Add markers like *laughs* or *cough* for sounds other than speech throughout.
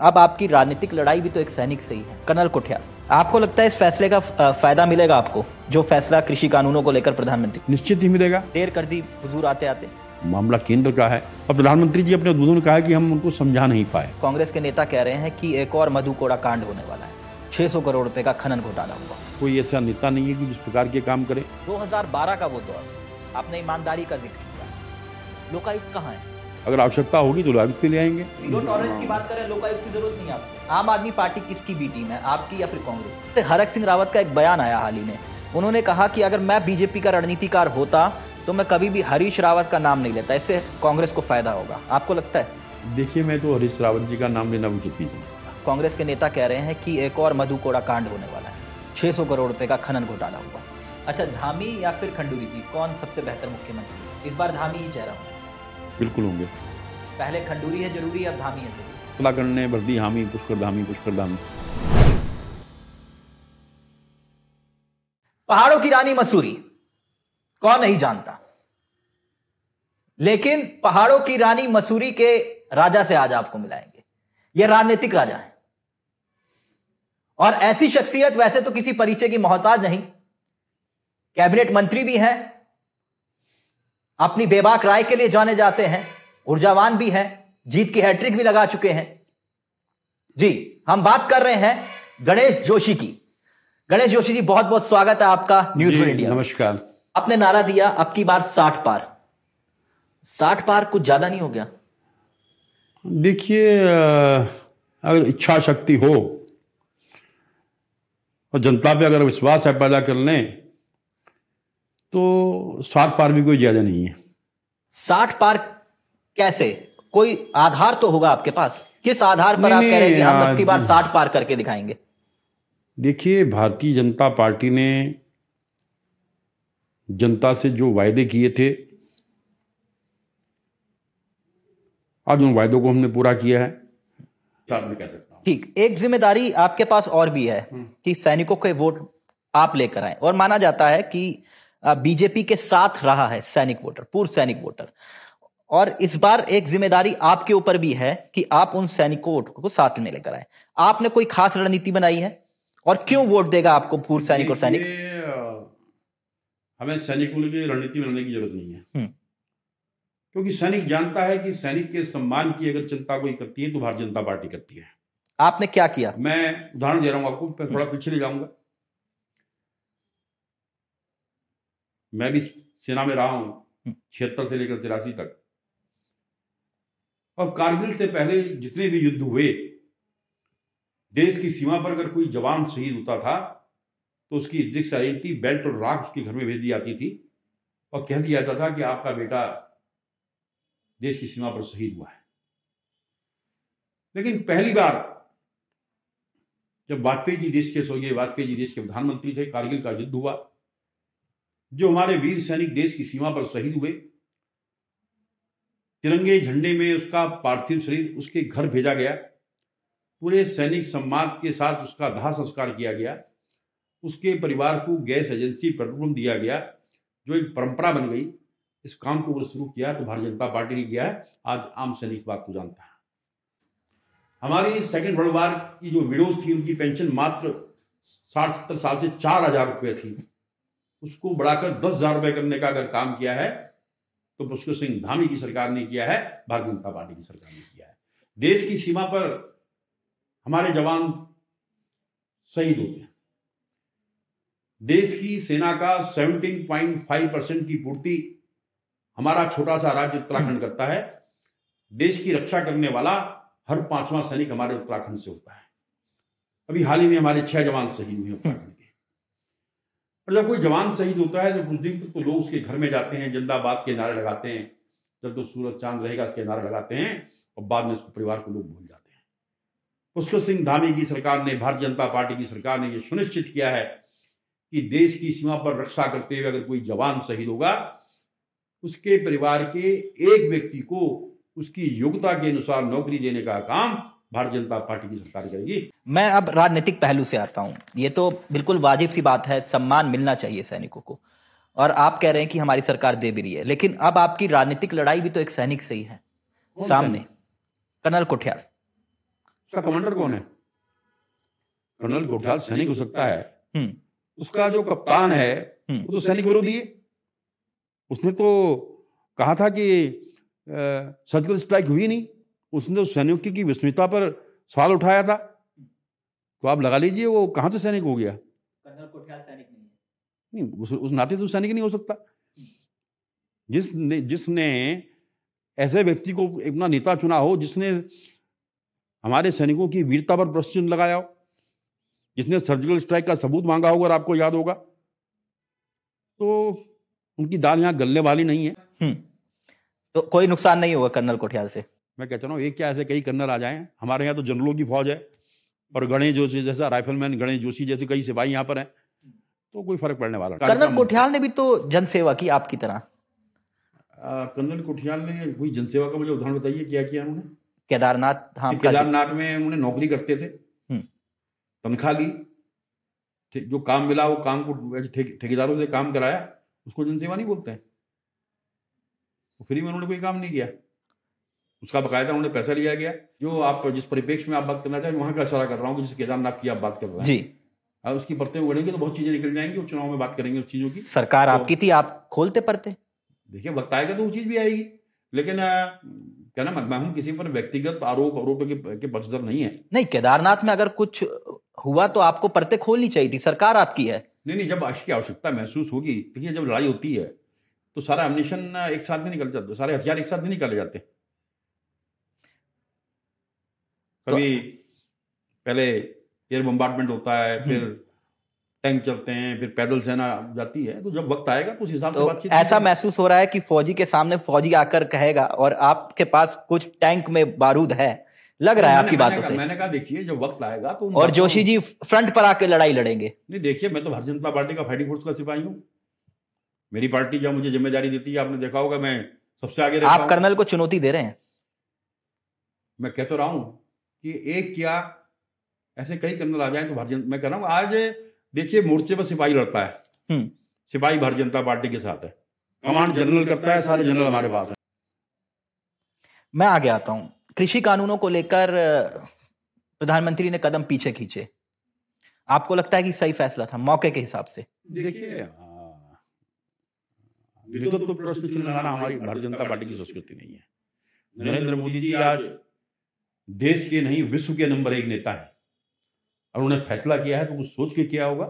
अब आपकी राजनीतिक लड़ाई भी तो एक सैनिक से ही है कर्नल कोठिया आपको लगता है इस फैसले का फायदा मिलेगा आपको जो फैसला कृषि कानूनों को लेकर प्रधानमंत्री निश्चित ही मिलेगा देर कर दी हजूर आते आते मामला केंद्र का है और प्रधानमंत्री जी अपने उद्बोधन कहा कि हम उनको समझा नहीं पाए कांग्रेस के नेता कह रहे हैं कि एक और मधुकोड़ा कांड होने वाला है 600 करोड़ रुपए का खनन घोटाला हुआ कोई ऐसा नेता नहीं है कि जिस प्रकार के काम करे 2012 का वो दौर आपने ईमानदारी का जिक्र किया लोकायुक्त कहाँ है अगर आवश्यकता होगी तो लोकायुक्त ले आएंगे टॉलरेंस की बात करें लोकायुक्त की जरूरत नहीं आपको आम आदमी पार्टी किसकी भी टीम है आपकी या फिर कांग्रेस तो हरक सिंह रावत का एक बयान आया हाल ही में उन्होंने कहा कि अगर मैं बीजेपी का रणनीतिकार होता तो मैं कभी भी हरीश रावत का नाम नहीं लेता इससे कांग्रेस को फायदा होगा आपको लगता है देखिए मैं तो हरीश रावत जी का नाम लेना मुझे पीछे कांग्रेस के नेता कह रहे हैं कि एक और मधु कोड़ा कांड होने वाला है 600 करोड़ रुपए का खनन घोटाला हुआ अच्छा धामी या फिर खंडूरी जी कौन सबसे बेहतर मुख्यमंत्री इस बार धामी ही चेहरा हूँ बिल्कुल होंगे पहले खंडूरी है जरूरी अब धामी है जरूरी ने वर्दी हामी पुष्कर धामी पुष्कर धामी पहाड़ों की रानी मसूरी कौन नहीं जानता लेकिन पहाड़ों की रानी मसूरी के राजा से आज आपको मिलाएंगे यह राजनीतिक राजा है और ऐसी शख्सियत वैसे तो किसी परिचय की मोहताज नहीं कैबिनेट मंत्री भी हैं अपनी बेबाक राय के लिए जाने जाते हैं ऊर्जावान भी हैं जीत की हैट्रिक भी लगा चुके हैं जी हम बात कर रहे हैं गणेश जोशी की गणेश जोशी जी बहुत बहुत स्वागत है आपका न्यूज इंडिया नमस्कार आपने नारा दिया अब की बार साठ पार साठ पार कुछ ज्यादा नहीं हो गया देखिए अगर इच्छा शक्ति हो और जनता पे अगर विश्वास है पैदा कर लें तो साठ पार भी कोई ज़्यादा नहीं है साठ पार कैसे कोई आधार तो होगा आपके पास किस आधार पर आप कह रहे हैं हम बार साठ पार करके दिखाएंगे देखिए भारतीय जनता पार्टी ने जनता से जो वायदे किए थे आज उन वायदों को हमने पूरा किया है ठीक एक जिम्मेदारी आपके पास और भी है हम्म। कि सैनिकों के वोट आप लेकर आए और माना जाता है कि बीजेपी के साथ रहा है सैनिक वोटर पूर्व सैनिक वोटर और इस बार एक जिम्मेदारी आपके ऊपर भी है कि आप उन सैनिकों को साथ में लेकर आए आपने कोई खास रणनीति बनाई है और क्यों वोट देगा आपको पूर्व सैनिक और सैनिक हमें सैनिकों की रणनीति बनाने की जरूरत नहीं है हम्म। क्योंकि सैनिक जानता है कि सैनिक के सम्मान की अगर चिंता कोई करती है तो भारतीय जनता पार्टी करती है आपने क्या किया मैं उदाहरण दे रहा हूँ आपको थोड़ा पीछे ले जाऊंगा मैं भी सेना में रहा हूं छिहत्तर हम्म। से लेकर तिरासी तक और कारगिल से पहले जितने भी युद्ध हुए देश की सीमा पर अगर कोई जवान शहीद होता था तो उसकी रिक्स आइडेंटिटी बेल्ट और राख उसके घर में भेज दी जाती थी और कह दिया जाता था कि आपका बेटा देश की सीमा पर शहीद हुआ है लेकिन पहली बार जब वाजपेयी जी देश के सोइए वाजपेयी जी देश के प्रधानमंत्री थे कारगिल का युद्ध हुआ जो हमारे वीर सैनिक देश की सीमा पर शहीद हुए तिरंगे झंडे में उसका पार्थिव शरीर उसके घर भेजा गया पूरे सैनिक सम्मान के साथ उसका दाह संस्कार किया गया उसके परिवार को गैस एजेंसी पेट्रोल दिया गया जो एक परंपरा बन गई इस काम को शुरू किया तो भारतीय जनता पार्टी ने किया है आज आम सैनिक इस बात को जानता है हमारी सेकेंड वर्ल्ड वार की जो विडोज थी उनकी पेंशन मात्र साठ सत्तर साल से चार हजार रुपये थी उसको बढ़ाकर दस हजार रुपए करने का अगर काम किया है तो पुष्कर सिंह धामी की सरकार ने किया है भारतीय जनता पार्टी की सरकार ने किया है देश की सीमा पर हमारे जवान शहीद होते हैं देश की सेना का 17.5 परसेंट की पूर्ति हमारा छोटा सा राज्य उत्तराखंड करता है देश की रक्षा करने वाला हर पांचवा सैनिक हमारे उत्तराखंड से होता है अभी हाल ही में हमारे छह जवान शहीद हुए उत्तराखंड मतलब कोई जवान शहीद होता है जब उस दिन तो लोग उसके घर में जाते हैं जिंदाबाद के नारे लगाते हैं जब तो सूरज चांद रहेगा उसके नारे लगाते हैं और बाद में उसको परिवार को लोग भूल जाते हैं पुष्कर सिंह धामी की सरकार ने भारतीय जनता पार्टी की सरकार ने यह सुनिश्चित किया है कि देश की सीमा पर रक्षा करते हुए अगर कोई जवान शहीद होगा उसके परिवार के एक व्यक्ति को उसकी योग्यता के अनुसार नौकरी देने का काम भारतीय जनता पार्टी की सरकार करेगी मैं अब राजनीतिक पहलू से आता हूँ ये तो बिल्कुल वाजिब सी बात है सम्मान मिलना चाहिए सैनिकों को और आप कह रहे हैं कि हमारी सरकार दे भी रही है लेकिन अब आपकी राजनीतिक लड़ाई भी तो एक सैनिक से ही है सामने कर्नल कोठियाल अच्छा, कमांडर कौन है कर्नल कोठियाल सैनिक हो सकता है हम्म। उसका जो कप्तान है हम्म। वो तो सैनिक विरोधी है उसने तो कहा था कि सर्जिकल स्ट्राइक हुई नहीं उसने उस तो सैनिक की विस्मिता पर सवाल उठाया था तो आप लगा लीजिए वो कहाँ से सैनिक हो गया नहीं उस उस नाते से तो सैनिक नहीं हो सकता जिसने जिसने ऐसे व्यक्ति को अपना नेता चुना हो जिसने हमारे सैनिकों की वीरता पर प्रश्न लगाया हो जिसने सर्जिकल स्ट्राइक का सबूत मांगा होगा आपको याद होगा तो उनकी दाल यहाँ गलने वाली नहीं है हम्म, तो कोई नुकसान नहीं होगा कर्नल कोठियाल से मैं कहता हूँ एक क्या ऐसे कई कन्नर आ जाए हमारे यहाँ तो जनरलों की फौज है और गणेश जोशी जैसा राइफलमैन गणेश जोशी जैसे कई सिपाही यहाँ पर हैं तो कोई फर्क पड़ने वाला कर्नल कोठियाल ने भी तो जनसेवा की आपकी तरह कर्नल कोठियाल ने कोई जनसेवा का मुझे उदाहरण बताइए क्या किया उन्होंने केदारनाथ हाँ केदारनाथ में उन्होंने नौकरी करते थे हम्म। तनख्वाह ली जो काम मिला वो काम को ठेकेदारों से काम कराया उसको जनसेवा नहीं बोलते हैं तो फ्री में उन्होंने कोई काम नहीं किया उसका बकायदा उन्होंने पैसा लिया गया जो आप जिस परिपेक्ष में आप बात करना चाहें वहां का इशारा कर रहा हूँ जिस केदारनाथ की आप बात कर रहे हैं जी अगर उसकी परतें उगड़ेंगी तो बहुत चीजें निकल जाएंगी चुनाव में बात करेंगे उस चीजों की सरकार तो, आपकी थी आप खोलते परते देखिए वक्त आएगा तो वो चीज भी आएगी लेकिन क्या ना मैं हूँ किसी पर व्यक्तिगत आरोप आरोप के, के पक्षधर नहीं है नहीं केदारनाथ में अगर कुछ हुआ तो आपको परते खोलनी चाहिए थी सरकार आपकी है नहीं नहीं जब की आवश्यकता महसूस होगी देखिए जब लड़ाई होती है तो सारा एमनेशन एक साथ नहीं निकल जाते सारे हथियार एक साथ नहीं निकाले जाते तो कभी तो, पहले एयर बम्बार्टमेंट होता है हम्म। फिर टैंक चलते हैं फिर पैदल सेना जाती है तो जब वक्त आएगा तो उस हिसाब तो से बातचीत ऐसा महसूस हो रहा है कि फौजी के सामने फौजी आकर कहेगा और आपके पास कुछ टैंक में बारूद है लग रहा है आपकी बातों से मैंने कहा देखिए जब वक्त आएगा तो और जोशी जी फ्रंट पर आके लड़ाई लड़ेंगे नहीं देखिए मैं तो भारतीय जनता पार्टी का फाइटिंग फोर्स का सिपाही हूँ मेरी पार्टी जब मुझे जिम्मेदारी देती है आपने देखा होगा मैं सबसे आगे आप कर्नल को चुनौती दे रहे हैं मैं कह तो रहा हूँ कि एक क्या ऐसे कई कर्नल आ जाए तो भारतीय मैं कह रहा हूँ आज देखिए मोर्चे पर सिपाही लड़ता है हम्म। सिपाही भारतीय जनता पार्टी के साथ है हाँ, कमांड जनरल करता है सारे जनरल हमारे पास है मैं आगे आता हूँ कृषि कानूनों को लेकर प्रधानमंत्री ने कदम पीछे खींचे आपको लगता है कि सही फैसला था मौके के हिसाब से देखिए हाँ। तो, तो प्रश्न चिन्ह लगाना हमारी भारतीय जनता पार्टी की संस्कृति नहीं है नरेंद्र मोदी जी आज देश के नहीं विश्व के नंबर एक नेता है और उन्हें फैसला किया है तो वो सोच के किया होगा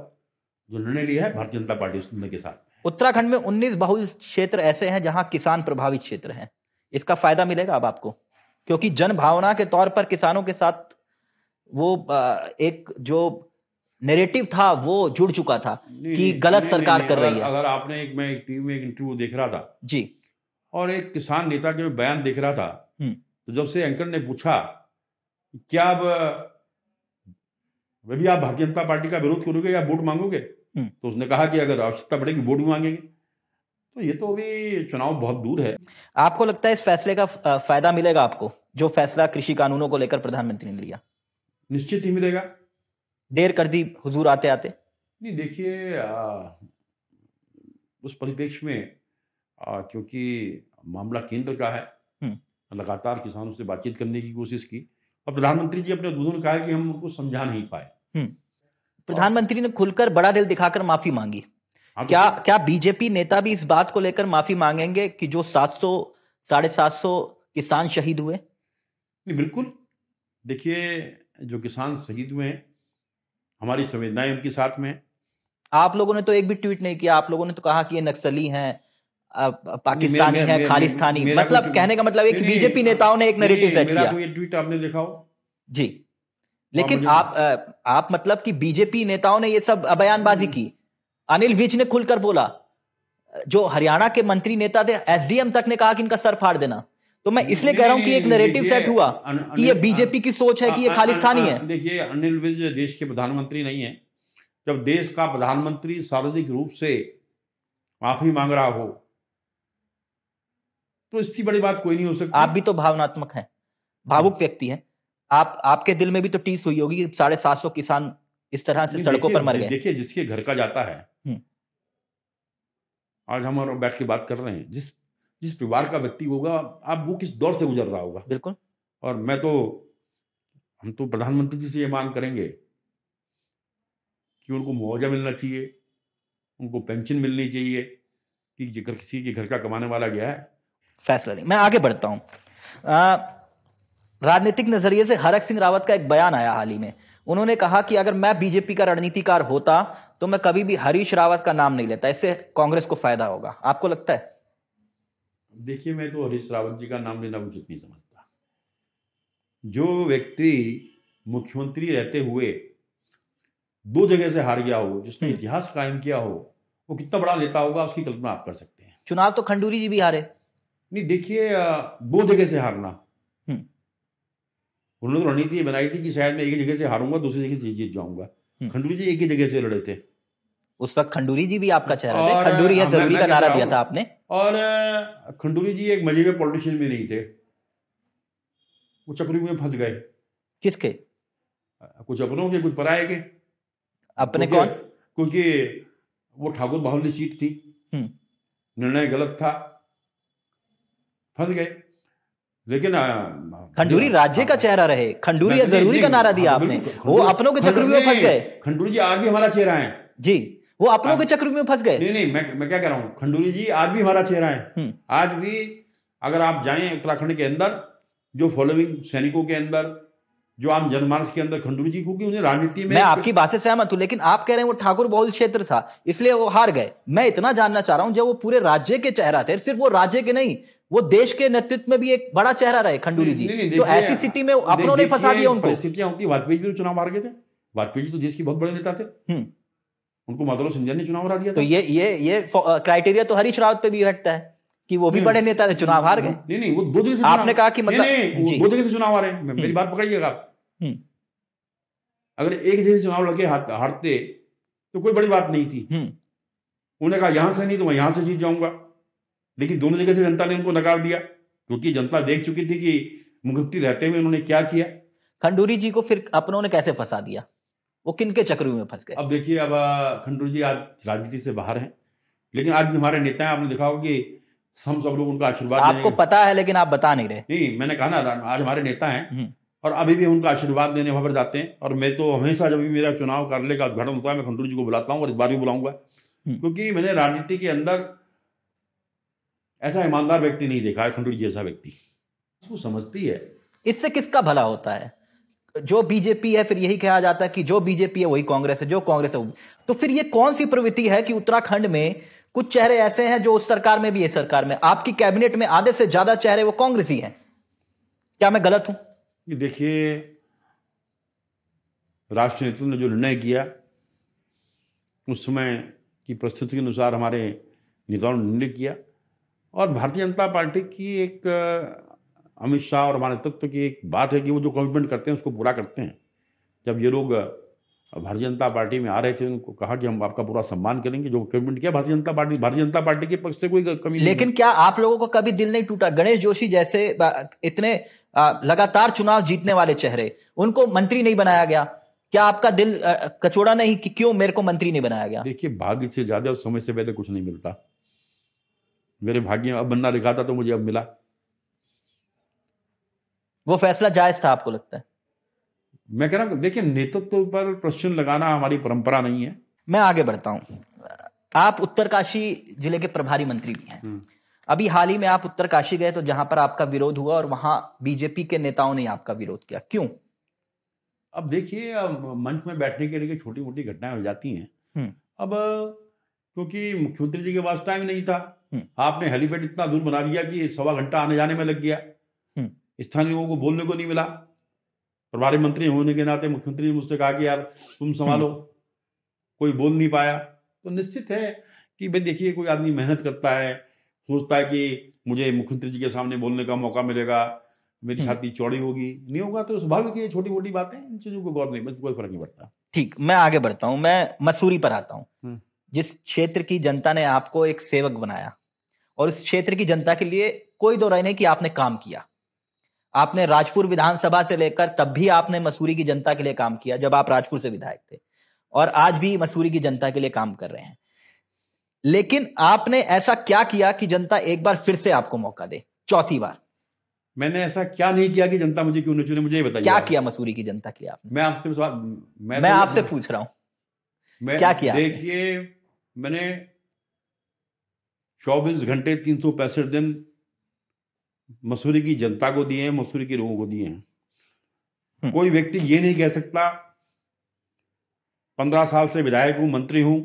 जो निर्णय लिया है भारतीय जनता पार्टी उस के साथ उत्तराखंड में उन्नीस बहुल क्षेत्र ऐसे हैं जहां किसान प्रभावित क्षेत्र हैं इसका फायदा मिलेगा अब आपको क्योंकि जन भावना के तौर पर किसानों के साथ वो एक जो नेरेटिव था वो जुड़ चुका था नहीं, कि गलत नहीं, सरकार नहीं, कर अगर, रही है अगर आपने एक मैं एक टीवी में एक इंटरव्यू देख रहा था जी और एक किसान नेता के बयान देख रहा था हम्म। तो जब से एंकर ने पूछा क्या अब वे भी आप भारतीय जनता पार्टी का विरोध करोगे या वोट मांगोगे हम्म। तो उसने कहा कि अगर आवश्यकता पड़ेगी वोट भी मांगेंगे तो ये तो अभी चुनाव बहुत दूर है आपको लगता है इस फैसले का फायदा मिलेगा आपको जो फैसला कृषि कानूनों को लेकर प्रधानमंत्री ने लिया निश्चित ही मिलेगा देर कर दी हुजूर आते आते नहीं देखिए उस परिप्रेक्ष्य में आ, क्योंकि मामला केंद्र का है हम्म। लगातार किसानों से बातचीत करने की कोशिश की और प्रधानमंत्री जी अपने उद्बोधन कहा कि हम उनको समझा नहीं पाए हम्म। प्रधानमंत्री ने खुलकर बड़ा दिल दिखाकर माफी मांगी हाँ तो क्या तो क्या बीजेपी नेता भी इस बात को लेकर माफी मांगेंगे कि जो 700 साढ़े सात सौ किसान शहीद हुए नहीं बिल्कुल देखिए जो किसान शहीद हुए हैं हमारी संवेदनाएं उनके साथ में आप लोगों ने तो एक भी ट्वीट नहीं किया आप लोगों ने तो कहा कि ये नक्सली हैं पाकिस्तानी है खालिस्तानी मतलब कहने का मतलब एक बीजेपी नेताओं ने एक नरेटिव सेट किया ट्वीट आपने देखा हो जी तो लेकिन आप आप मतलब कि बीजेपी नेताओं ने ये सब बयानबाजी हम्म। की अनिल विज ने खुलकर बोला जो हरियाणा के मंत्री नेता थे एसडीएम तक ने कहा कि इनका सर फाड़ देना तो मैं इसलिए कह रहा हूं कि एक नैरेटिव सेट हुआ कि ये बीजेपी की सोच है कि ये खालिस्तानी है देखिए अनिल विज देश के प्रधानमंत्री नहीं है जब देश का प्रधानमंत्री सार्वजनिक रूप से माफी मांग रहा हो तो इससे बड़ी बात कोई नहीं हो सकती आप भी तो भावनात्मक हैं भावुक व्यक्ति हैं आप आपके दिल में भी तो टीस हुई होगी साढ़े सात सौ किसान इस तरह से सड़कों पर मर गए देखिए जिसके घर का जाता है हम्म। आज हम और बैठ के बात कर रहे हैं जिस जिस परिवार का व्यक्ति होगा आप वो किस दौर से गुजर रहा होगा बिल्कुल और मैं तो हम तो प्रधानमंत्री जी से ये मांग करेंगे कि उनको मुआवजा मिलना चाहिए उनको पेंशन मिलनी चाहिए कि जिक्र किसी के घर का कमाने वाला गया है फैसला नहीं मैं आगे बढ़ता हूं राजनीतिक नजरिए से हरक सिंह रावत का एक बयान आया हाल ही में उन्होंने कहा कि अगर मैं बीजेपी का रणनीतिकार होता तो मैं कभी भी हरीश रावत का नाम नहीं लेता इससे कांग्रेस को फायदा होगा आपको लगता है देखिए मैं तो हरीश रावत जी का नाम लेना उचित नहीं समझता जो व्यक्ति मुख्यमंत्री रहते हुए दो जगह से हार गया हो जिसने हम्म। इतिहास कायम किया हो वो कितना बड़ा लेता होगा उसकी कल्पना आप कर सकते हैं चुनाव तो खंडूरी जी भी हारे नहीं देखिए दो जगह से हारना हम्म। उन्होंने तो रणनीति बनाई थी कि शायद मैं एक जगह से हारूंगा दूसरी जगह से जीत जाऊंगा हम्म। खंडूरी जी एक ही जगह से लड़े थे उस वक्त खंडूरी जी भी आपका चेहरा थे खंडूरी है हाँ, जरूरी का नारा दिया था आपने और खंडूरी जी एक मजे में पॉलिटिशियन भी नहीं थे वो चक्री में फंस गए किसके कुछ अपनों के कुछ पराए के अपने कौन क्योंकि वो ठाकुर बाहुल्य सीट थी हम्म। निर्णय गलत था फंस गए लेकिन खंडूरी राज्य का चेहरा रहे खंडूरी जरूरी का नारा हाँ, दिया आपने वो अपनों के चक्र में फंस गए खंडूरी जी आज भी हमारा चेहरा है जी वो अपनों के चक्र में फंस गए नहीं नहीं मैं मैं क्या कह रहा हूँ खंडूरी जी आज भी हमारा चेहरा है हम्म। आज भी अगर आप जाए उत्तराखंड के अंदर जो फॉलोइंग सैनिकों के अंदर जो आम जनमानस के अंदर खंडू जी क्योंकि उन्हें राजनीति में मैं आपकी बात से सहमत हूँ लेकिन आप कह रहे हैं वो ठाकुर बहुल क्षेत्र था इसलिए वो हार गए मैं इतना जानना चाह रहा हूँ जब वो पूरे राज्य के चेहरा थे सिर्फ वो राज्य के नहीं वो देश के नेतृत्व में भी एक बड़ा चेहरा रहे खंडूरी जी तो ऐसी स्थिति में अपनों ने फंसा दिया उनको स्थितियां होती वाजपेयी जी तो चुनाव हार गए थे वाजपेयी जी तो देश के बहुत बड़े नेता थे हम्म। उनको माधव सिंधिया ने चुनाव हरा दिया तो ये ये ये क्राइटेरिया तो हरीश रावत पे भी हटता है कि वो भी बड़े नेता थे चुनाव हार गए नहीं नहीं वो दो जगह से आपने कहा कि मतलब दो जगह से चुनाव हारे मेरी हम्म। बात पकड़िएगा आप हम्म। अगर एक जैसे चुनाव लड़के हारते तो कोई बड़ी बात नहीं थी हम्म। उन्होंने कहा यहां से नहीं तो मैं यहां से जीत जाऊंगा लेकिन दोनों जगह से जनता ने उनको नकार दिया क्योंकि जनता देख चुकी थी कि मुक्ति रहते हुए उन्होंने क्या किया खंडूरी जी को फिर अपनों ने कैसे फंसा दिया वो किन के चक्र में फंस गए अब देखिए अब खंडूरी जी आज राजनीति से बाहर हैं लेकिन आज भी हमारे नेता हैं आपने देखा होगा कि हम सब लोग उनका आशीर्वाद आपको पता है लेकिन आप बता नहीं रहे नहीं मैंने कहा ना आज हमारे नेता हैं हम्म। और अभी भी उनका आशीर्वाद देने वहाँ पर जाते हैं और मैं तो हमेशा जब भी मेरा चुनाव कार्यालय का उद्घाटन होता है मैं खंडूर जी को बुलाता हूँ और इस बार भी बुलाऊंगा हम्म। क्योंकि मैंने राजनीति के अंदर ऐसा ईमानदार व्यक्ति नहीं देखा है खंडूर जी जैसा व्यक्ति उसको समझती है इससे किसका भला होता है जो बीजेपी है फिर यही कहा जाता है कि जो बीजेपी है वही कांग्रेस है जो कांग्रेस है तो फिर ये कौन सी प्रवृत्ति है कि उत्तराखंड में कुछ चेहरे ऐसे हैं जो उस सरकार में भी है सरकार में आपकी कैबिनेट में आधे से ज्यादा चेहरे वो कांग्रेसी हैं क्या मैं गलत हूं कि देखिए राष्ट्र नेतृत्व ने जो निर्णय किया उस समय की परिस्थिति के अनुसार हमारे नेताओं ने निर्णय किया और भारतीय जनता पार्टी की एक अमित शाह और हमारे तत्व की एक बात है कि वो जो कमिटमेंट करते हैं उसको पूरा करते हैं जब ये लोग भारतीय जनता पार्टी में आ रहे थे उनको कहा कि हम आपका पूरा सम्मान करेंगे जो कमिटमेंट किया भारतीय जनता पार्टी भारतीय जनता पार्टी के पक्ष से कोई कमी लेकिन क्या आप लोगों का कभी दिल नहीं टूटा गणेश जोशी जैसे इतने लगातार चुनाव जीतने वाले चेहरे उनको मंत्री नहीं बनाया गया क्या आपका दिल कचोड़ा नहीं कि क्यों मेरे को मंत्री नहीं बनाया गया देखिए भाग्य से ज्यादा और समय से पहले कुछ नहीं मिलता मेरे भाग्य अब बनना लिखा था तो मुझे अब मिला वो फैसला जायज था आपको लगता है मैं कह रहा हूं देखिए नेतृत्व पर प्रश्न लगाना हमारी परंपरा नहीं है मैं आगे बढ़ता हूं आप उत्तरकाशी जिले के प्रभारी मंत्री भी हैं हम्म। अभी हाल ही में आप उत्तरकाशी गए तो जहां पर आपका विरोध हुआ और वहां बीजेपी के नेताओं ने आपका विरोध किया क्यों अब देखिए मंच में बैठने के लिए छोटी मोटी घटनाएं हो जाती हैं हम्म। अब क्योंकि मुख्यमंत्री जी के पास टाइम नहीं था हम्म। आपने हेलीपैड इतना दूर बना दिया कि सवा घंटा आने जाने में लग गया हम्म। स्थानीय लोगों को बोलने को नहीं मिला प्रभारी मंत्री होने के नाते मुख्यमंत्री ने मुझसे कहा कि यार तुम संभालो कोई बोल नहीं पाया तो निश्चित है कि भाई देखिए कोई आदमी मेहनत करता है सोचता है कि मुझे मुख्यमंत्री जी के सामने बोलने का मौका मिलेगा मेरी हम्म। छाती चौड़ी होगी नहीं होगा तो स्वाभाविक की छोटी मोटी बातें इन चीजों को गौर नहीं बस कोई फर्क नहीं पड़ता ठीक मैं आगे बढ़ता हूँ मैं मसूरी पर आता हूँ हम्म। जिस क्षेत्र की जनता ने आपको एक सेवक बनाया और इस क्षेत्र की जनता के लिए कोई दो राय नहीं कि आपने काम किया आपने राजपुर विधानसभा से लेकर तब भी आपने मसूरी की जनता के लिए काम किया जब आप राजपुर से विधायक थे और आज भी मसूरी की जनता के लिए काम कर रहे हैं लेकिन आपने ऐसा क्या किया कि जनता एक बार फिर से आपको मौका दे चौथी बार मैंने ऐसा क्या नहीं किया कि जनता मुझे क्यों नहीं चुने मुझे बताइए क्या किया मसूरी की जनता के लिए आपने मैं आपसे मैं, मैं तो आपसे पूछ रहा मैं क्या किया देखिए मैंने चौबीस घंटे तीन सौ पैंसठ दिन मसूरी की जनता को दिए हैं मसूरी के लोगों को दिए हैं हम्म। कोई व्यक्ति ये नहीं कह सकता पंद्रह साल से विधायक हूं मंत्री हूं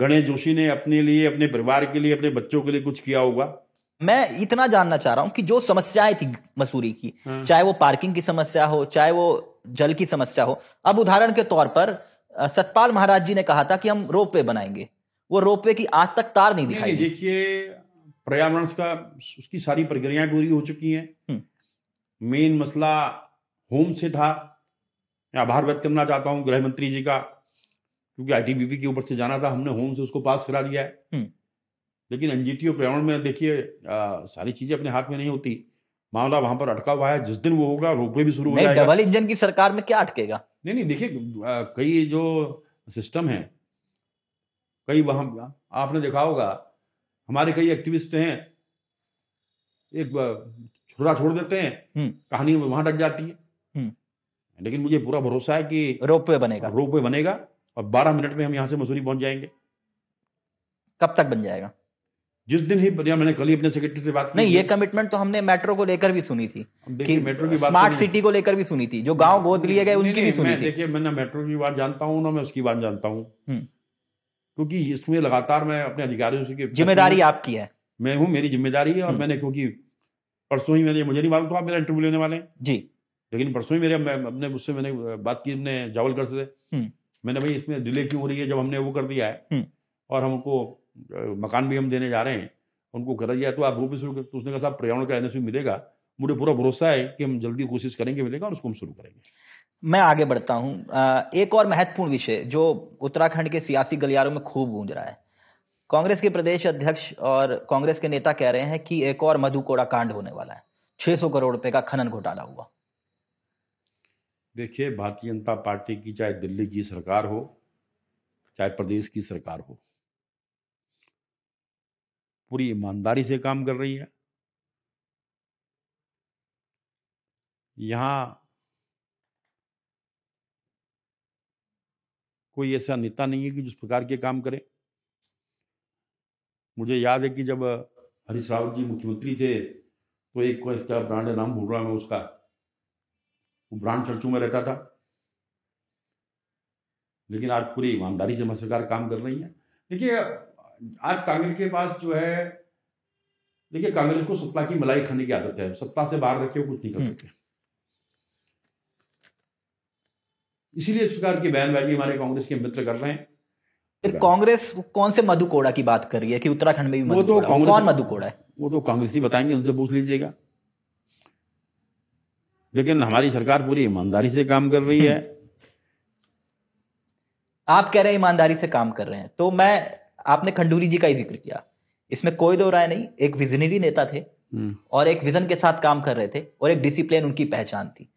गणेश जोशी ने अपने लिए अपने परिवार के लिए अपने बच्चों के लिए कुछ किया होगा मैं इतना जानना चाह रहा हूँ कि जो समस्याएं थी मसूरी की हाँ। चाहे वो पार्किंग की समस्या हो चाहे वो जल की समस्या हो अब उदाहरण के तौर पर सतपाल महाराज जी ने कहा था कि हम रोप वे बनाएंगे वो रोप वे की आज तक तार नहीं दिखाई देखिए पर्यावरण का उसकी सारी प्रक्रियाएं पूरी हो चुकी हैं हम्म। मेन मसला होम से था आभार व्यक्त करना चाहता हूँ गृह मंत्री जी का क्योंकि आईटीबीपी के ऊपर से जाना था हमने होम से उसको पास करा दिया है हम्म। लेकिन एनजीटीओ पर्यावरण में देखिए सारी चीजें अपने हाथ में नहीं होती मामला वहां पर अटका हुआ है जिस दिन वो होगा रोपवे भी शुरू हो जाएगा डबल इंजन की सरकार में क्या अटकेगा नहीं नहीं देखिए कई जो सिस्टम है कई वहां आपने देखा होगा हमारे कई एक्टिविस्ट हैं एक छोड़ा छोड़ देते हैं हम्म। कहानी वहां डक जाती है हम्म। लेकिन मुझे पूरा भरोसा है कि रोपवे बनेगा रोपवे बनेगा और 12 मिनट में हम यहाँ से मसूरी पहुंच जाएंगे कब तक बन जाएगा जिस दिन ही मैंने कल ही अपने सेक्रेटरी से बात की नहीं ये कमिटमेंट तो हमने मेट्रो को लेकर भी सुनी थी कि मेट्रो की बात स्मार्ट सिटी तो को लेकर भी सुनी थी जो गांव गोद लिए गए उनकी भी सुनी थी देखिए मैं ना मेट्रो की बात जानता हूँ ना मैं उसकी बात जानता हूँ हम्म। क्योंकि इसमें लगातार मैं अपने अधिकारियों से जिम्मेदारी आपकी है मैं हूँ मेरी जिम्मेदारी है और हम्म। मैंने क्योंकि परसों ही मैंने मुझे नहीं मालूम था आप मेरा इंटरव्यू लेने वाले जी लेकिन परसों ही मेरे अपने मुझसे मैंने बात की अपने जावलकर से हम्म। मैंने भाई इसमें डिले क्यों हो रही है जब हमने वो कर दिया है हम्म। और हम उनको मकान भी हम देने जा रहे हैं उनको कर दिया तो आप वो भी शुरू कर तो उसने कहा साहब पर्यावरण का एनएसयू मिलेगा मुझे पूरा भरोसा है कि हम जल्दी कोशिश करेंगे मिलेगा और उसको हम शुरू करेंगे मैं आगे बढ़ता हूँ एक और महत्वपूर्ण विषय जो उत्तराखंड के सियासी गलियारों में खूब गूंज रहा है कांग्रेस के प्रदेश अध्यक्ष और कांग्रेस के नेता कह रहे हैं कि एक और मधु कोड़ा कांड होने वाला है 600 करोड़ रुपए का खनन घोटाला हुआ देखिए भारतीय जनता पार्टी की चाहे दिल्ली की सरकार हो चाहे प्रदेश की सरकार हो पूरी ईमानदारी से काम कर रही है यहाँ कोई ऐसा नेता नहीं है कि जिस प्रकार के काम करे मुझे याद है कि जब हरीश रावत जी मुख्यमंत्री थे तो एक ब्रांड नाम भूल रहा मैं उसका वो ब्रांड चर्चों में रहता था लेकिन आज पूरी ईमानदारी से सरकार काम कर रही है देखिए आज कांग्रेस के पास जो है देखिए कांग्रेस को सत्ता की मलाई खाने की आदत है सत्ता से बाहर रखे वो कुछ नहीं कर हम्म। सकते इसीलिए इस प्रकार की बयानबाजी हमारे कांग्रेस के मित्र कर रहे हैं फिर कांग्रेस कौन से मधुकोड़ा की बात कर रही है कि उत्तराखंड में भी वो तो कौन मधुकोड़ा है वो तो कांग्रेस ही बताएंगे उनसे पूछ लीजिएगा लेकिन हमारी सरकार पूरी ईमानदारी से काम कर रही है *laughs* आप कह रहे हैं ईमानदारी से काम कर रहे हैं तो मैं आपने खंडूरी जी का ही जिक्र किया इसमें कोई दो राय नहीं एक विजनरी नेता थे हम्म। और एक विजन के साथ काम कर रहे थे और एक डिसिप्लिन उनकी पहचान थी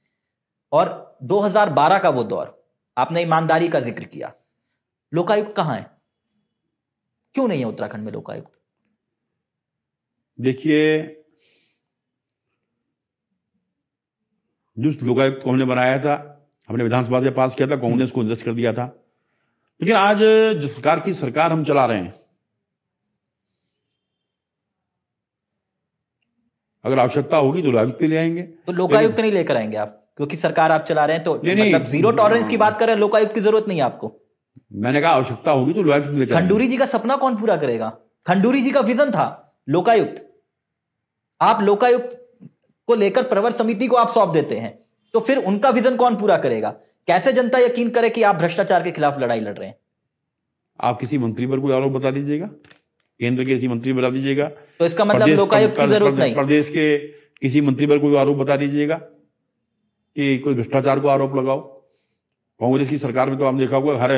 और 2012 का वो दौर आपने ईमानदारी का जिक्र किया लोकायुक्त कहाँ है क्यों नहीं है उत्तराखंड में लोकायुक्त देखिए जिस लोकायुक्त को हमने बनाया था हमने विधानसभा से पास किया था कांग्रेस को निरस्त कर दिया था लेकिन आज जिस प्रकार की सरकार हम चला रहे हैं अगर आवश्यकता होगी तो लोकायुक्त ले आएंगे तो लोकायुक्त नहीं लेकर आएंगे आप क्योंकि सरकार आप चला रहे हैं तो नहीं, मतलब जीरो टॉलरेंस की बात कर रहे हैं लोकायुक्त की जरूरत नहीं है आपको मैंने कहा आवश्यकता होगी तो लोकायुक्त लेकर खंडूरी जी का सपना कौन पूरा करेगा खंडूरी जी का विजन था लोकायुक्त आप लोकायुक्त को लेकर प्रवर समिति को आप सौंप देते हैं तो फिर उनका विजन कौन पूरा करेगा कैसे जनता यकीन करे कि आप भ्रष्टाचार के खिलाफ लड़ाई लड़ रहे हैं आप किसी मंत्री पर कोई आरोप बता दीजिएगा केंद्र के किसी मंत्री बता दीजिएगा तो इसका मतलब लोकायुक्त की जरूरत नहीं प्रदेश के किसी मंत्री पर कोई आरोप बता दीजिएगा कि कोई भ्रष्टाचार को आरोप लगाओ कांग्रेस की सरकार में तो आप देखा होगा हर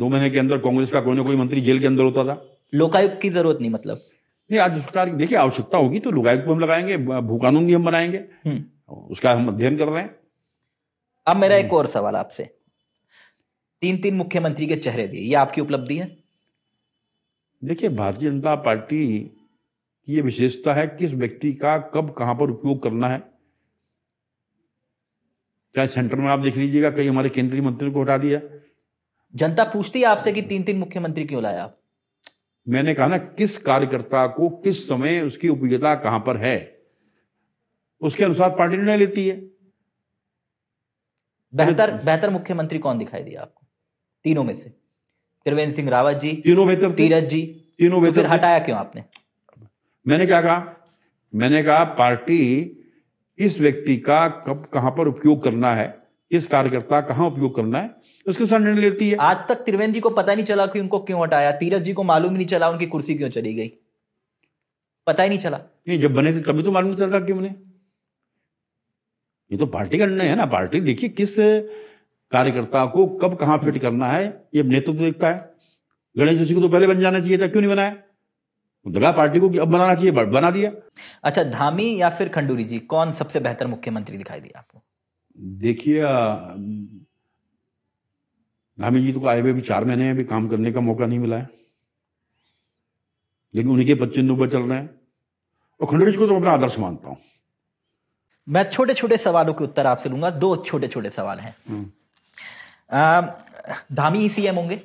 दो महीने के अंदर कांग्रेस का कोई ना कोई मंत्री जेल के अंदर होता था लोकायुक्त की जरूरत नहीं मतलब नहीं आज सरकार देखिए आवश्यकता होगी तो लोकायुक्त को हम लगाएंगे भू कानून भी हम बनाएंगे हम्म। उसका हम अध्ययन कर रहे हैं अब मेरा एक हम्म। और सवाल आपसे तीन तीन मुख्यमंत्री के चेहरे दिए ये आपकी उपलब्धि है देखिए भारतीय जनता पार्टी की ये विशेषता है किस व्यक्ति का कब कहां पर उपयोग करना है चाहे सेंटर में आप देख लीजिएगा कई हमारे केंद्रीय मंत्री को हटा दिया जनता पूछती है आपसे कि तीन तीन मुख्यमंत्री क्यों लाया आप मैंने कहा ना किस कार्यकर्ता को किस समय उसकी उपयोगिता कहां पर है उसके अनुसार पार्टी निर्णय लेती है बेहतर बेहतर मुख्यमंत्री कौन दिखाई दिया आपको तीनों में से त्रिवेंद्र सिंह रावत जी तीनों बेहतर तीरथ जी तीनों तो बेहतर तो हटाया क्यों आपने मैंने क्या कहा मैंने कहा पार्टी इस व्यक्ति का कब कहां पर उपयोग करना है इस कार्यकर्ता कहाँ उपयोग करना है उसके साथ निर्णय लेती है आज तक त्रिवेंद्री को पता नहीं चला कि उनको क्यों हटाया तीरथ जी को मालूम ही नहीं चला उनकी कुर्सी क्यों चली गई पता ही नहीं चला नहीं जब बने थे तभी तो मालूम चलता क्यों बने ये तो पार्टी का निर्णय है ना पार्टी देखिए किस कार्यकर्ता को कब कहाँ फिट करना है ये नेतृत्व तो देखता है गणेश जोशी को तो पहले बन जाना चाहिए था क्यों नहीं बनाया दगा पार्टी को अब बनाना चाहिए बना दिया अच्छा धामी या फिर खंडूरी जी कौन सबसे बेहतर मुख्यमंत्री दिखाई दिया आपको देखिए गांधी जी तो आए हुए भी चार महीने अभी काम करने का मौका नहीं मिला है लेकिन उन्हीं के बच्चे नुबर चल रहे हैं और खंडरेज को तो अपना आदर्श मानता हूं मैं छोटे छोटे सवालों के उत्तर आपसे लूंगा दो छोटे छोटे सवाल हम्म। हैं धामी ही सीएम होंगे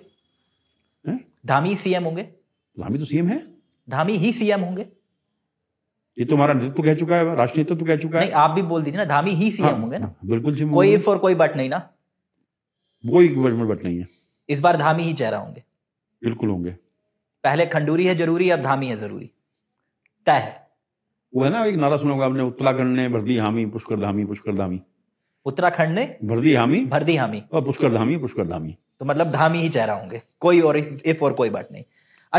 धामी सीएम होंगे धामी तो सीएम है धामी ही सीएम होंगे ये तुम्हारा नेतृत्व तो कह चुका है राष्ट्रीय नेतृत्व कह चुका है नहीं आप भी बोल दीजिए ना धामी ही सीएम हाँ, होंगे ना हाँ, बिल्कुल सीएम कोई इफ और कोई बट नहीं ना कोई बट नहीं है इस बार धामी ही चेहरा होंगे बिल्कुल होंगे पहले खंडूरी है जरूरी अब धामी है जरूरी तय है वो है ना एक नारा सुना होगा आपने उत्तराखंड ने भरदी हामी पुष्कर धामी पुष्कर धामी उत्तराखंड ने भरदी हामी भरदी हामी और पुष्कर धामी पुष्कर धामी तो मतलब धामी ही चेहरा होंगे कोई और इफ और कोई बात नहीं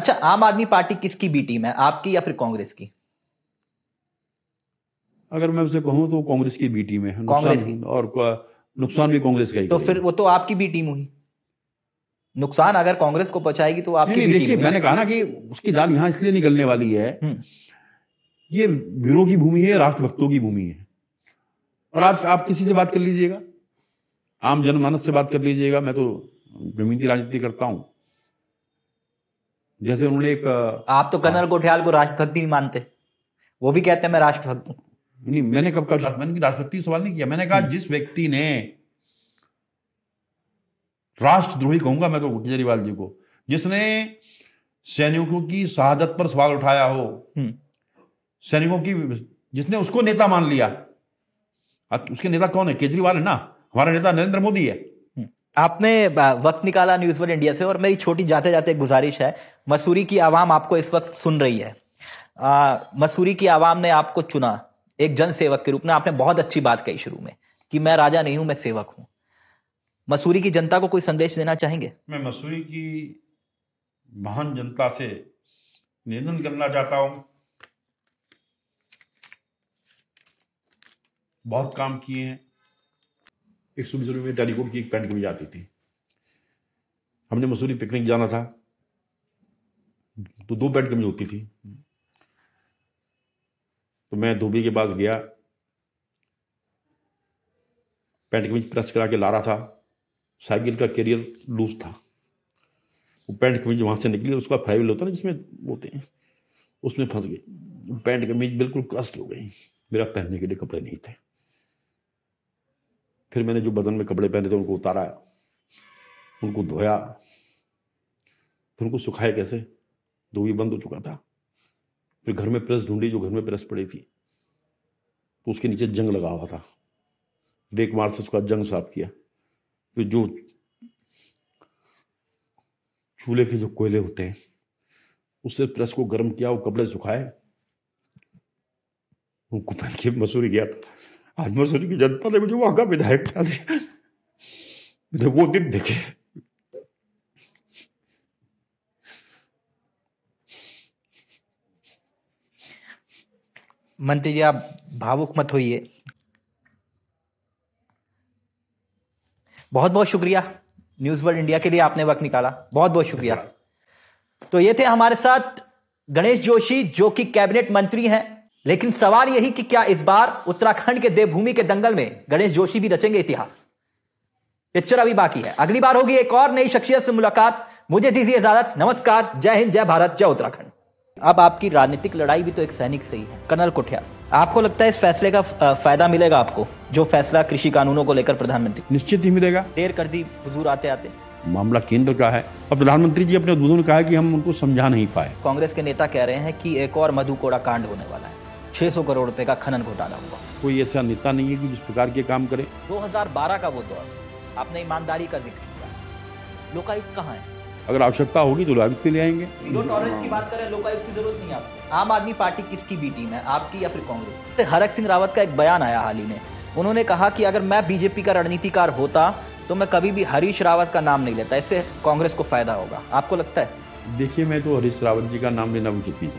अच्छा आम आदमी पार्टी किसकी बी टीम है आपकी या फिर कांग्रेस की अगर मैं उसे कहूँ तो कांग्रेस की बी टीम है कांग्रेस की और नुकसान भी कांग्रेस का ही तो फिर वो तो आपकी बी टीम हुई नुकसान अगर कांग्रेस को पहुंचाएगी तो आपकी देखिए मैंने कहा ना कि उसकी दाल यहाँ इसलिए निकलने वाली है हम्म। ये वीरों की भूमि है राष्ट्रभक्तों की भूमि है और आप आप किसी से बात कर लीजिएगा आम जनमानस से बात कर लीजिएगा मैं तो जमीनी राजनीति करता हूँ जैसे उन्होंने एक आप तो कर्नल हाँ। कोठियाल को राष्ट्रभक्ति नहीं मानते वो भी कहते हैं मैं राष्ट्रभक्त हूं नहीं मैंने कब का मैंने राष्ट्रपति सवाल नहीं किया मैंने कहा हम्म। जिस व्यक्ति ने राष्ट्रद्रोही कहूंगा मैं तो केजरीवाल जी को जिसने सैनिकों की शहादत पर सवाल उठाया हो हम्म। सैनिकों की जिसने उसको नेता मान लिया उसके नेता कौन है केजरीवाल है ना हमारा नेता नरेंद्र मोदी है हम्म। आपने वक्त निकाला न्यूज वन इंडिया से और मेरी छोटी जाते जाते एक गुजारिश है मसूरी की आवाम आपको इस वक्त सुन रही है आ, मसूरी की आवाम ने आपको चुना एक जन सेवक के रूप में आपने बहुत अच्छी बात कही शुरू में कि मैं राजा नहीं हूं मैं सेवक हूं मसूरी की जनता को कोई संदेश देना चाहेंगे मैं मसूरी की महान जनता से निवेदन करना चाहता हूं बहुत काम किए हैं एक सुबह सुबह में टेलीफोन की एक पेंट कमीज आती थी हमने मसूरी पिकनिक जाना था तो दो पैंट कमीज होती थी तो मैं धोबी के पास गया पैंट कमीज प्रेस करा के ला रहा था साइकिल का कैरियर लूज था वो पैंट कमीज वहाँ से निकली उसका फ्राइवल होता ना जिसमें होते हैं उसमें फंस गई पैंट कमीज बिल्कुल क्रस्ट हो गई मेरा पहनने के लिए कपड़े नहीं थे फिर मैंने जो बदन में कपड़े पहने थे उनको उतारा उनको धोया फिर उनको सुखाया कैसे धोबी बंद हो चुका था फिर घर में प्रेस ढूंढी जो घर में प्रेस पड़ी थी तो उसके नीचे जंग लगा हुआ था डेक मार से उसका जंग साफ किया फिर जो चूल्हे के जो कोयले होते हैं उससे प्रेस को गर्म किया वो कपड़े सुखाए उनको पहन के मसूरी गया था आज मसूरी की जनता ने मुझे वहां का विधायक बना दिया वो दिन देखे मंत्री जी आप भावुक मत होइए बहुत बहुत शुक्रिया न्यूज़ वर्ल्ड इंडिया के लिए आपने वक्त निकाला बहुत बहुत शुक्रिया तो ये थे हमारे साथ गणेश जोशी जो कि कैबिनेट मंत्री हैं लेकिन सवाल यही कि क्या इस बार उत्तराखंड के देवभूमि के दंगल में गणेश जोशी भी रचेंगे इतिहास पिक्चर अभी बाकी है अगली बार होगी एक और नई शख्सियत से मुलाकात मुझे दीजिए इजाजत नमस्कार जय हिंद जय भारत जय उत्तराखंड अब आपकी राजनीतिक लड़ाई भी तो एक सैनिक से ही है कर्नल कोठियाल आपको लगता है इस फैसले का फायदा मिलेगा आपको जो फैसला कृषि कानूनों को लेकर प्रधानमंत्री निश्चित ही मिलेगा देर कर दी हजूर आते आते मामला केंद्र का है और प्रधानमंत्री जी अपने उद्बोधन कहा कि हम उनको समझा नहीं पाए कांग्रेस के नेता कह रहे हैं कि एक और मधु कोड़ा कांड होने वाला है 600 करोड़ रुपए का खनन घोटाला हुआ कोई ऐसा नेता नहीं है कि जिस प्रकार के काम करे 2012 का वो दौर आपने ईमानदारी का जिक्र किया लोकायुक्त कहाँ है अगर आवश्यकता होगी तो लोकायुक्त ले आएंगे टॉलरेंस की बात करें लोकायुक्त की जरूरत नहीं आपको आम आदमी पार्टी किसकी बी टीम है आपकी या फिर कांग्रेस तो हरक सिंह रावत का एक बयान आया हाल ही में उन्होंने कहा कि अगर मैं बीजेपी का रणनीतिकार होता तो मैं कभी भी हरीश रावत का नाम नहीं लेता इससे कांग्रेस को फायदा होगा आपको लगता है देखिए मैं तो हरीश रावत जी का नाम लेना मुझे नहीं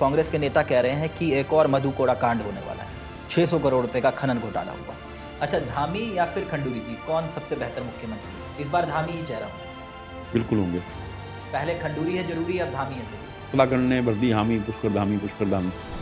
कांग्रेस के नेता कह रहे हैं कि एक और मधु कोड़ा कांड होने वाला है छह सौ करोड़ रुपए का खनन घोटाला हुआ अच्छा धामी या फिर खंडूरी जी कौन सबसे बेहतर मुख्यमंत्री इस बार धामी ही चेहरा बिल्कुल होंगे पहले खंडूरी है जरूरी अब धामी है जरूरी उत्तराखंड ने वर्दी हामी पुष्कर धामी पुष्कर धामी